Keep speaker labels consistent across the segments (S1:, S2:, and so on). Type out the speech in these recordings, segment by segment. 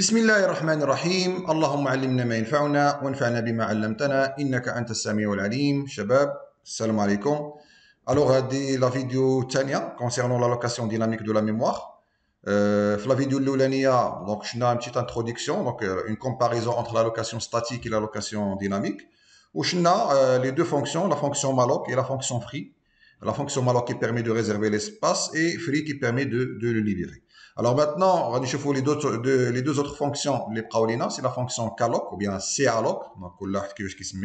S1: اللهم علمنا ما ينفعنا وانفعنا بما علمتنا السميع العليم Alors, euh, la vidéo Tania concernant l'allocation dynamique de la mémoire. Euh, la vidéo الأولانية donc شنا une petite introduction donc euh, une comparaison entre l'allocation statique et l'allocation dynamique. je les deux fonctions, la fonction malloc et la fonction free. La fonction malloc qui permet de réserver l'espace et free qui permet de le libérer. Alors maintenant, on va nous les deux, les deux autres fonctions, les praolina, c'est la fonction caloc ou bien calloc, donc là, qui se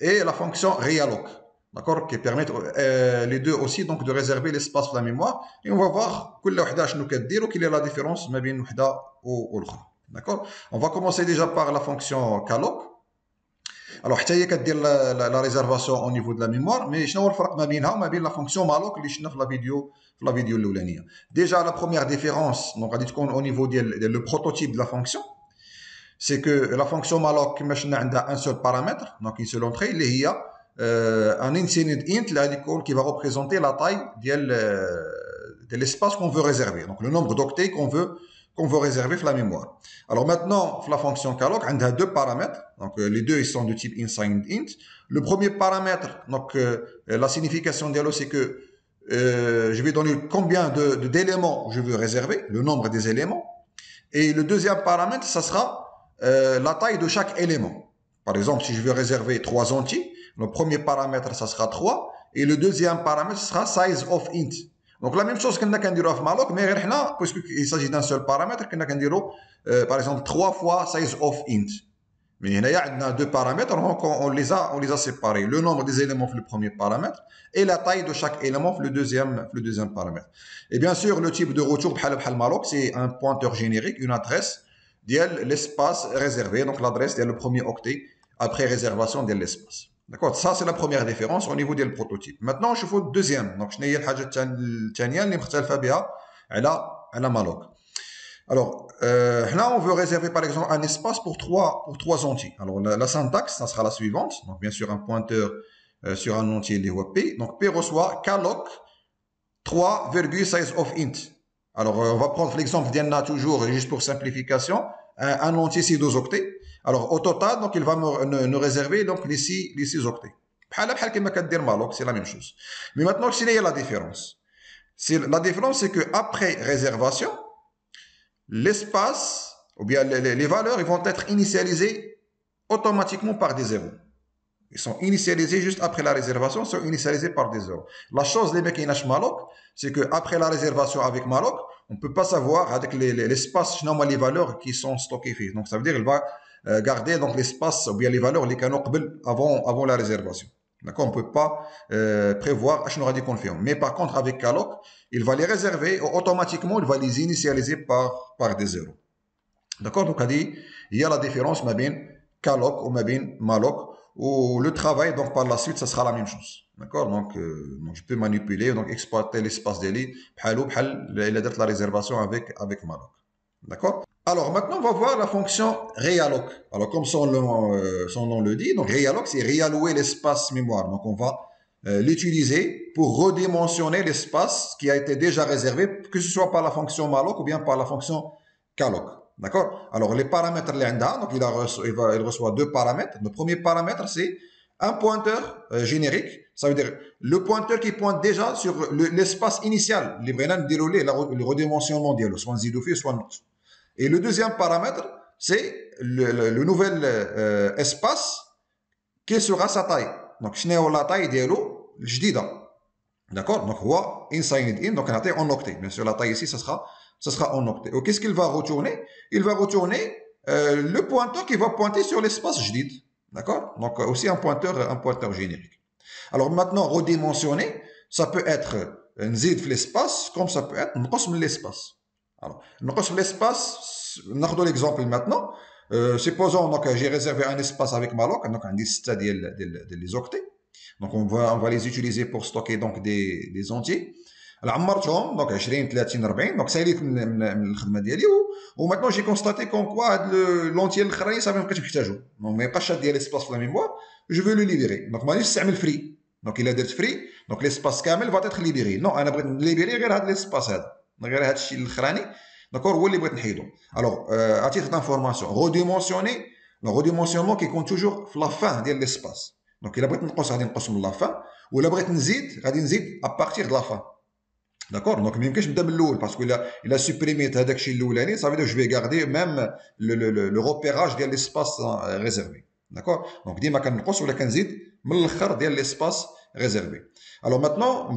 S1: et la fonction realoc, d'accord, qui permet euh, les deux aussi donc de réserver l'espace de la mémoire. Et on va voir quelle est la différence entre l'une et l'autre. D'accord On va commencer déjà par la fonction calloc. Alors, il y a la réservation au niveau de la mémoire, mais je ne vais vous montrer la fonction malloc qui est dans la vidéo. Déjà, la première différence au niveau du prototype de la fonction, c'est que la fonction malloc qui a un seul paramètre, donc une seule entrée, il y a un int, qui va représenter la taille euh, de l'espace qu'on veut réserver, donc le nombre d'octets qu'on veut réserver qu'on veut réserver la mémoire. Alors maintenant, la fonction calloc, on a deux paramètres. Donc euh, les deux ils sont de type inside int. Le premier paramètre, donc euh, euh, la signification là, c'est que je vais donner combien d'éléments de, je veux réserver, le nombre des éléments. Et le deuxième paramètre, ça sera la taille de chaque élément. Par exemple, si je veux réserver trois entiers, le premier paramètre, ça sera 3. Et le deuxième paramètre, sera size of int. Donc, la même chose qu'on a في mais مي mais il s'agit d'un seul paramètre, euh, par exemple, trois par size 3 int. Mais il y a deux paramètres, on les a, on les a séparés. Le nombre des éléments, le premier paramètre, et la taille de chaque élément, le deuxième, le deuxième paramètre. Et bien sûr, le type de retour, c'est un pointeur générique, une adresse, l'espace réservé, donc l'adresse, le premier octet, après réservation de l'espace. D'accord Ça, c'est la première différence au niveau du prototype. Maintenant, je fais une deuxième. Donc, je n'ai pas le deuxième, elle a, elle a maloc. Alors, euh, là, on veut réserver, par exemple, un espace pour trois, pour trois entiers. Alors, la, syntaxe, ça sera la suivante. Donc, bien sûr, un pointeur euh, sur un entier, les P. Donc, P reçoit caloc 3, size of int. Alors, euh, on va prendre l'exemple d'Yenna, toujours, juste pour simplification. Un, entier, c'est 2 octets. Alors, au total, donc, il va nous, réserver donc, les 6, les octets. C'est la même chose. Mais maintenant, il y a la différence. La différence, c'est qu'après réservation, l'espace, ou bien les, valeurs, ils vont être initialisés automatiquement par des zéros. Ils sont initialisés juste après la réservation, sont initialisés par des zéros. La chose, les mecs, Maloc, c'est qu'après la réservation avec Maloc, on ne peut pas savoir avec l'espace, les, les, les valeurs qui sont stockées. Donc, ça veut dire qu'il va euh, garder donc l'espace ou bien les valeurs les canaux avant avant la réservation. D'accord, on peut pas euh, prévoir. prévoir qu'on aura Mais par contre avec Caloc, il va les réserver automatiquement il va les initialiser par par des zéros. D'accord, donc dit il y a la différence mabin Caloc ou mabin Maloc ou le travail donc par la suite ça sera la même chose. D'accord donc, euh, je peux manipuler donc exploiter l'espace des lits il la réservation avec avec D'accord alors maintenant, on va voir la fonction realloc. Alors comme euh, son nom, le dit, donc realloc, c'est réallouer l'espace mémoire. Donc on va euh, l'utiliser pour redimensionner l'espace qui a été déjà réservé, que ce soit par la fonction malloc ou bien par la fonction calloc. D'accord Alors les paramètres lambda, donc il, il, reçoit deux paramètres. Le premier paramètre, c'est un pointeur euh, générique. Ça veut dire le pointeur qui pointe déjà sur l'espace initial. Les déroulé, le redimensionnement dialogue, soit et le deuxième paramètre, c'est le, nouvel euh, espace, qui sera sa taille. Donc, je شنو la taille d'Elo, l'eau, D'accord Donc, on inside in, donc on a en octet. Bien sûr, la taille ici, ça sera, ça sera en octet. Et qu'est-ce qu'il va retourner Il va retourner euh, le pointeur qui va pointer sur l'espace je dis. D'accord Donc, aussi un pointeur, un pointeur générique. Alors, maintenant, redimensionner, ça peut être euh, un zid l'espace, comme ça peut être nqosm l'espace. Alors, sur l'espace, nous avons l'exemple maintenant. Euh, supposons que j'ai réservé un espace avec ma loc, donc un liste les octets. Donc, on va, les utiliser pour stocker donc, des, entiers. Alors, je donc 20, 30, 40, donc ça y est, c'est le Ou maintenant, j'ai constaté qu'en quoi l'entier le chrétien, ça même que tu peux t'ajouter. Donc, mais pas l'espace pour la mémoire, je veux le libérer. Donc, moi, liste vais free. Donc, il a d'être free. Donc, l'espace camel va être libéré. Non, on a libéré l'espace. Hein. من غير هذا الشيء الاخراني داكور هو اللي بغيت نحيدو الوغ اتيت دانفورماسيون غوديمونسيوني لو غوديمونسيونمون كيكون توجور في لافان ديال ليسباس دونك الا بغيت نقص غادي نقص من لافان ولا بغيت نزيد غادي نزيد ابارتيغ دو لافان داكور دونك ميمكنش نبدا من الاول باسكو الا الا سوبريميت هذاك الشيء الاولاني صافي دو جو غاردي ميم لو روبيراج ديال ليسباس ريزيرفي داكور دونك ديما كنقص ولا كنزيد من الاخر ديال ليسباس réservé. Alors maintenant,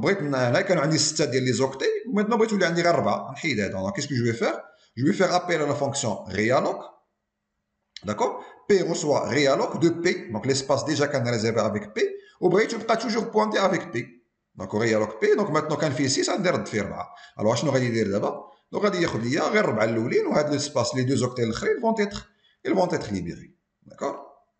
S1: là, quand on a 6 les octets, maintenant, on a 4. octets. qu'est-ce que je vais faire Je vais faire appel à la fonction realloc. D'accord P reçoit realloc de P, donc l'espace déjà qu'on a réservé avec P. Au break, tu peux toujours pointer avec P. Donc, realloc P, donc maintenant, quand on fait 6, on a fait 4. Alors, je vais dire d'abord Donc, غادي va ليا غير 4 الاولين وهذا l'espace, les deux octets, ils vont être libérés. D'accord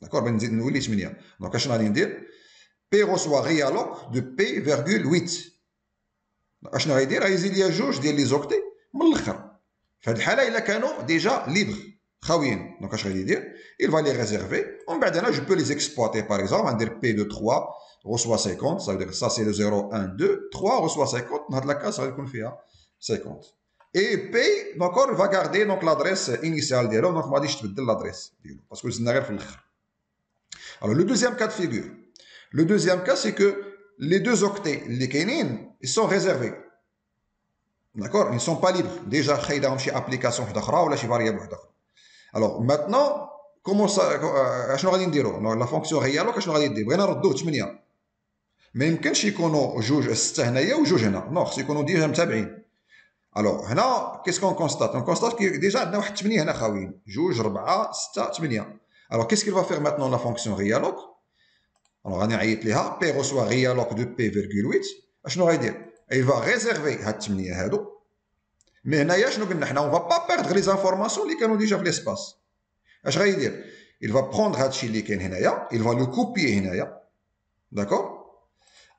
S1: D'accord Ben, nous nous Donc, qu'est-ce qu'on P reçoit réalloc de P,8. Donc, qu'est-ce qu'on a dit Il y a les octets, mais l'autre. Fait que là, il a déjà libre. Donc, qu'est-ce qu'on a Il va les réserver. En bas de je peux les exploiter, par exemple, en dire P de 3 reçoit 50. Ça veut dire que ça, c'est le 0, 1, 2. 3 reçoit 50. Dans la case, ça veut dire 50. Hein. Et P, va garder l'adresse initiale de l'homme. Donc, on va dire que je l'adresse. Parce que c'est une erreur. Alors, le deuxième cas de figure. Le deuxième cas, c'est que les deux octets, les kénines, ils sont réservés. D'accord Ils ne sont pas libres. Déjà, ils une application ou une variable Alors, maintenant, comment ça a غادي نديرو لا فونكسيون غيالو اش غادي دير بغينا نردوه 8 ما يمكنش يكونوا جوج non, هنايا هنا نو خص هنا qu'on constate On constate qu'il y a واحد 8 هنا Juge 8 alors, qu'est-ce qu'il va faire maintenant la fonction RIALOC Alors, on a P reçoit RIALOC de P,8. Je vais dire Il va réserver Mais on ne va pas perdre les informations qui ont déjà l'espace. Je vais dire Il va prendre il va le copier. D'accord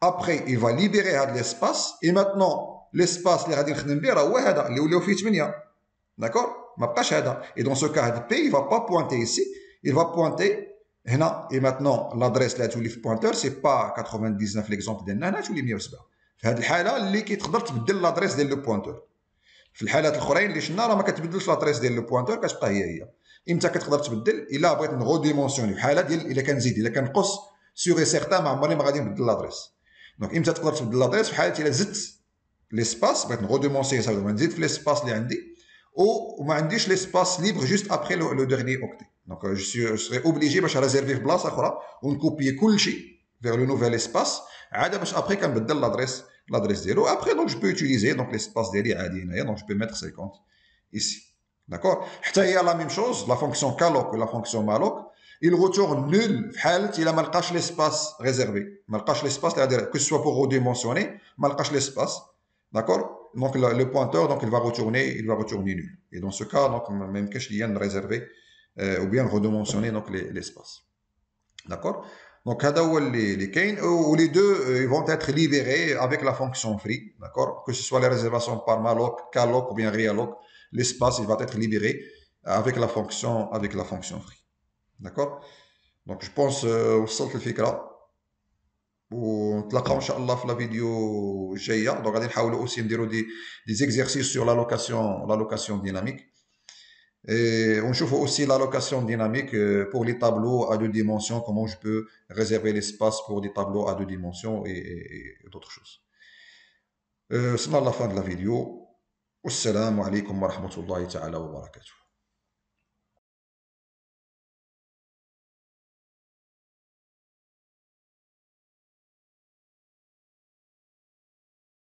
S1: Après, il va libérer l'espace. Et maintenant, l'espace va qui est D'accord Ma Et dans ce cas, P, il ne va pas pointer ici. il va pointer هنا اي ماتنون لادريس اللي تولي في بوينتور سي با 99 ليكزومبل ديالنا هنا تولي 107 في هذه الحاله اللي كتقدر تبدل لادريس ديال لو بوينتور في الحالات الاخرين اللي شفنا راه ما كتبدلش لادريس ديال لو بوينتور كتبقى هي هي امتى كتقدر تبدل الا بغيت نغو ديمونسيوني حاله ديال الا كنزيد الا كنقص سيغي سيغتا ما عمرني ما غادي نبدل لادريس دونك امتى تقدر تبدل لادريس في حاله الا زدت ليسباس بغيت نغو ديمونسيوني نزيد في ليسباس اللي عندي ou m'indique l'espace libre juste après le, dernier octet. Donc euh, je, suis, je, serai obligé de réserver une place on copier tout vers le nouvel espace. Après, quand je l'adresse l'adresse 0, après donc je peux utiliser donc l'espace d'Eli donc je peux mettre 50 ici. D'accord Il y a la même chose, la fonction calloc et la fonction malloc, il retourne nul il a caché l'espace réservé. caché l'espace, c'est-à-dire que ce soit pour redimensionner, caché l'espace D'accord Donc le pointeur, donc, il va retourner, il va retourner nul. Et dans ce cas, donc, même que je viens de hein, réserver euh, ou bien redimensionner donc, l'espace. D'accord Donc, les, les euh, ou les deux, euh, ils vont être libérés avec la fonction free. D'accord Que ce soit les réservations par malloc, calloc ou bien realloc, l'espace, il va être libéré avec la fonction, avec la fonction free. D'accord Donc, je pense, au euh, on la شاء الله في la vidéo donc on غادي on va aussi دي dire des exercices sur l'allocation dynamique et on ونشوفوا aussi la location dynamique euh, pour les tableaux à deux dimensions, comment je peux réserver l'espace pour des tableaux à deux dimensions et, d'autres choses. Euh, C'est la fin de la vidéo. Assalamu alaikum wa rahmatullahi ta'ala wa barakatuh.